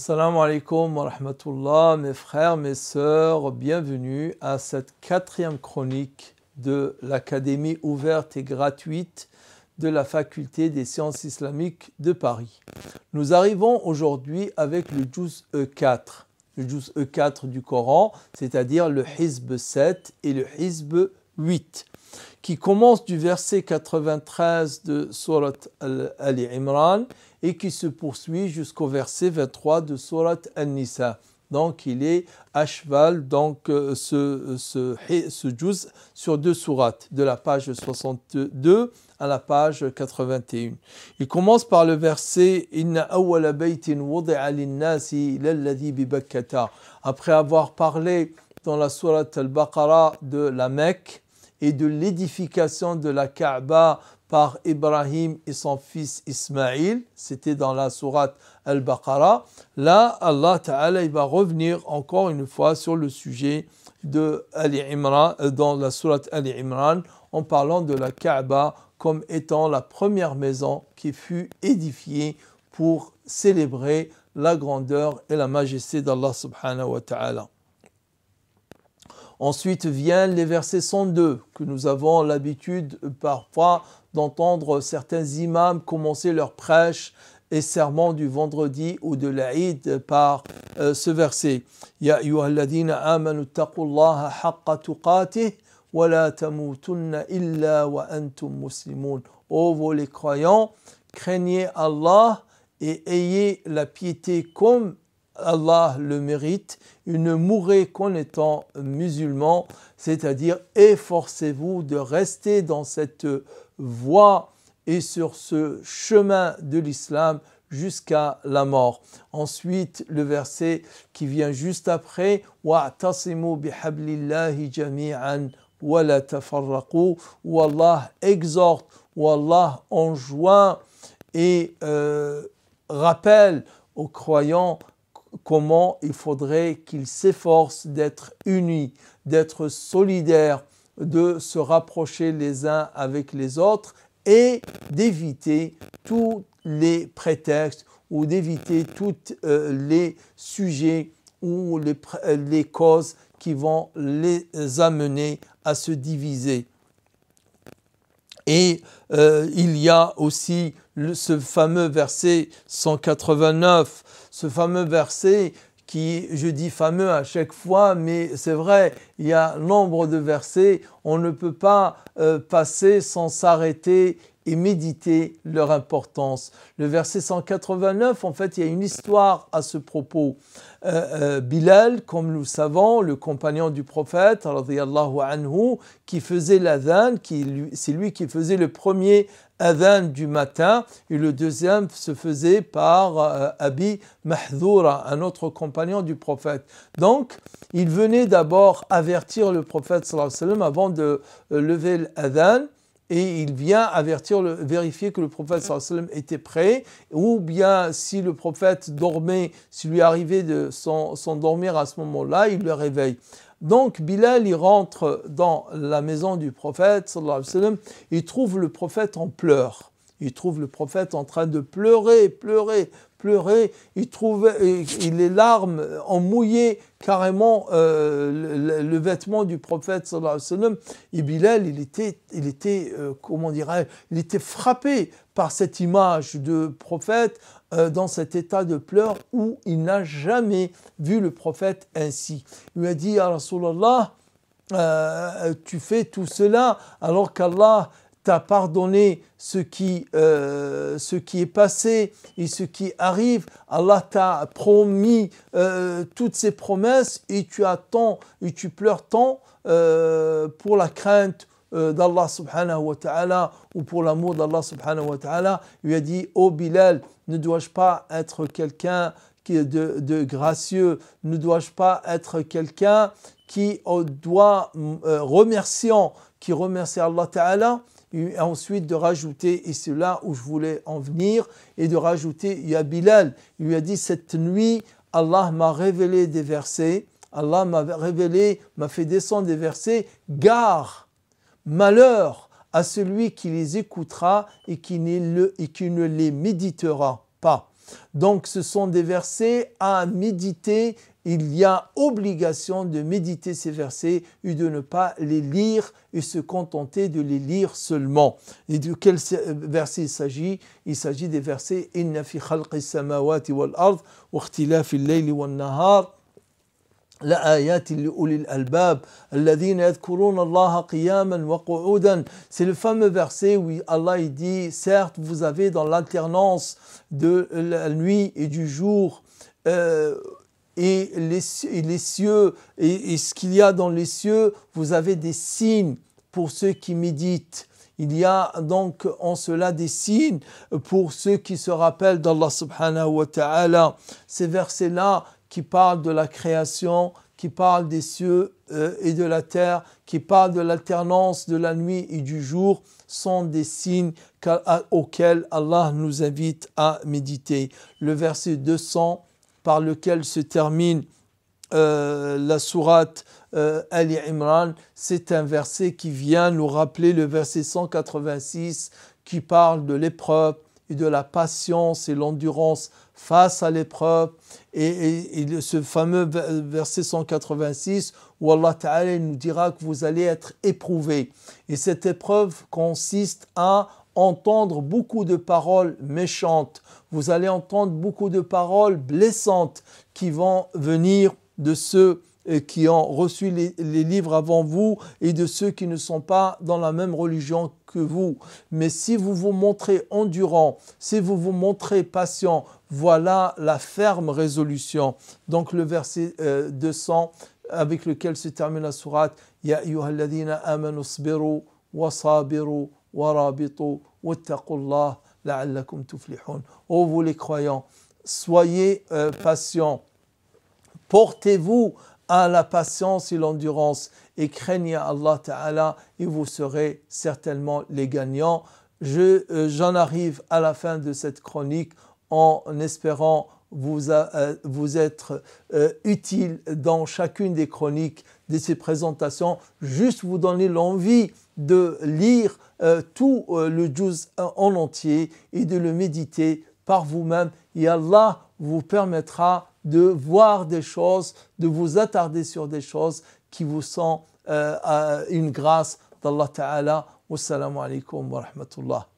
Assalamu alaikum wa rahmatullah, mes frères, mes sœurs, bienvenue à cette quatrième chronique de l'Académie ouverte et gratuite de la Faculté des sciences islamiques de Paris. Nous arrivons aujourd'hui avec le Juz E4, le Juz E4 du Coran, c'est-à-dire le Hizb 7 et le Hizb 8 qui commence du verset 93 de Surat Ali Imran et qui se poursuit jusqu'au verset 23 de Surat An-Nisa. Donc il est à cheval, donc euh, ce, juz sur deux sourates, de la page 62 à la page 81. Il commence par le verset Après avoir parlé dans la sourate Al-Baqarah de la Mecque, et de l'édification de la Kaaba par Ibrahim et son fils Ismaïl, c'était dans la surat Al-Baqarah, là Allah Ta'ala va revenir encore une fois sur le sujet de Ali Imran, euh, dans la sourate Ali Imran en parlant de la Kaaba comme étant la première maison qui fut édifiée pour célébrer la grandeur et la majesté d'Allah subhanahu wa ta'ala. Ensuite vient les versets 102 que nous avons l'habitude parfois d'entendre certains imams commencer leur prêche et serment du vendredi ou de l'Aïd par euh, ce verset. Ya ayyuhalladhina amanu taqullaha haqqa tuqatih wa la tamutunna illa wa antum muslimun. Ô vous les croyants, craignez Allah et ayez la piété comme Allah le mérite, il ne mourrait qu'en étant musulman, c'est-à-dire efforcez-vous de rester dans cette voie et sur ce chemin de l'islam jusqu'à la mort. Ensuite, le verset qui vient juste après, وَاعْتَصِمُوا où Allah exhorte, où Allah enjoint et euh, rappelle aux croyants comment il faudrait qu'ils s'efforcent d'être unis, d'être solidaires, de se rapprocher les uns avec les autres et d'éviter tous les prétextes ou d'éviter tous euh, les sujets ou les causes qui vont les amener à se diviser. Et euh, il y a aussi ce fameux verset 189, ce fameux verset qui, je dis fameux à chaque fois, mais c'est vrai, il y a nombre de versets, on ne peut pas euh, passer sans s'arrêter et méditer leur importance. Le verset 189, en fait, il y a une histoire à ce propos. Euh, euh, Bilal, comme nous savons, le compagnon du prophète, anhu, qui faisait l'adhan, c'est lui qui faisait le premier adhan du matin, et le deuxième se faisait par euh, Abi Mahdoura, un autre compagnon du prophète. Donc, il venait d'abord avertir le prophète avant de lever l'adhan, et il vient avertir, vérifier que le prophète sallam était prêt, ou bien si le prophète dormait, s'il lui arrivait de s'endormir à ce moment-là, il le réveille. Donc Bilal, il rentre dans la maison du prophète sallallahu sallam, il trouve le prophète en pleurs. Il trouve le prophète en train de pleurer, pleurer, pleurer, il trouvait, les larmes ont mouillé carrément euh, le, vêtement du prophète sallallahu Et Bilal, il était, il était euh, comment il était frappé par cette image de prophète euh, dans cet état de pleurs où il n'a jamais vu le prophète ainsi. Il lui a dit, « Rasulallah, tu fais tout cela alors qu'Allah t'as pardonné ce qui, euh, ce qui est passé et ce qui arrive. Allah t'a promis euh, toutes ses promesses et tu attends et tu pleures tant euh, pour la crainte d'Allah subhanahu wa ta'ala ou pour l'amour d'Allah subhanahu wa ta'ala. Il lui a dit, ô oh Bilal, ne dois-je pas être quelqu'un de, de, gracieux, ne dois-je pas être quelqu'un qui doit remerciant, qui remercie Allah Ta'ala ensuite de rajouter, et c'est là où je voulais en venir, et de rajouter, il y a Bilal, il lui a dit, cette nuit, Allah m'a révélé des versets, Allah m'a révélé, m'a fait descendre des versets, gare, malheur à celui qui les écoutera et qui ne les méditera pas. Donc ce sont des versets à méditer. Il y a obligation de méditer ces versets et de ne pas les lire et se contenter de les lire seulement. Et de quels verset il s'agit Il s'agit des versets « c'est le fameux verset où Allah dit Certes, vous avez dans l'alternance de la nuit et du jour euh, et, les, cieux et, et ce qu'il y a dans les cieux, vous avez des signes pour ceux qui méditent. Il y a donc en cela des signes pour ceux qui se rappellent d'Allah subhanahu wa ta'ala. Ces versets-là, qui parle de la création, qui parle des cieux euh, et de la terre, qui parle de l'alternance de la nuit et du jour, sont des signes auxquels Allah nous invite à méditer. Le verset 200 par lequel se termine euh, la sourate euh, Ali Imran, c'est un verset qui vient nous rappeler le verset 186 qui parle de l'épreuve, et de la patience et l'endurance face à l'épreuve. Et, ce fameux verset 186 où Allah Ta'ala nous dira que vous allez être éprouvés. Et cette épreuve consiste à entendre beaucoup de paroles méchantes. Vous allez entendre beaucoup de paroles blessantes qui vont venir de ceux qui ont reçu les, livres avant vous et de ceux qui ne sont pas dans la même religion que vous. Mais si vous vous montrez endurant, si vous vous montrez patient, voilà la ferme résolution. Donc le verset 200 euh, avec lequel se termine la surat Ya ayyuhalladhina amanu sbiru wa sabiru wa rabitu taqullah la'allakum tuflihun. ô vous les croyants, soyez euh, patients. Portez-vous à la patience et l'endurance et craignez Allah Ta'ala et vous serez certainement les gagnants. Je, euh, j'en arrive à la fin de cette chronique en espérant vous, euh, vous être euh, utile dans chacune des chroniques de ces présentations, juste vous donner l'envie de lire tout le juz en entier et de le méditer par vous-même et Allah vous permettra de voir des choses, de vous attarder sur des choses qui vous sont euh, une grâce d'Allah Ta'ala. Wassalamu alaikum wa rahmatullah.